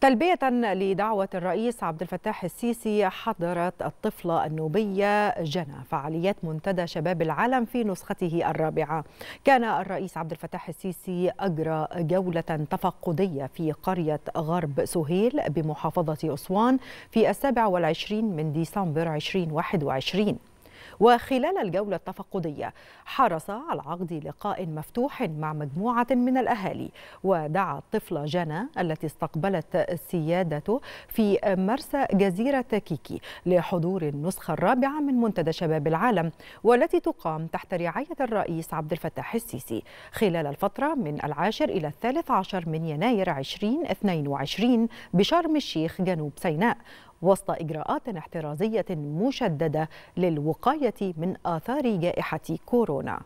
تلبية لدعوة الرئيس عبد الفتاح السيسي حضرت الطفلة النوبية جنى فعاليات منتدى شباب العالم في نسخته الرابعة كان الرئيس عبد الفتاح السيسي أجرى جولة تفقدية في قرية غرب سهيل بمحافظة أسوان في السابع والعشرين من ديسمبر 2021 وخلال الجولة التفقدية حرص على عقد لقاء مفتوح مع مجموعة من الأهالي ودعا الطفلة جنى التي استقبلت سيادته في مرسى جزيرة كيكي لحضور النسخة الرابعة من منتدى شباب العالم والتي تقام تحت رعاية الرئيس عبد الفتاح السيسي خلال الفترة من العاشر إلى الثالث عشر من يناير 2022 بشرم الشيخ جنوب سيناء وسط إجراءات احترازية مشددة للوقاية من آثار جائحة كورونا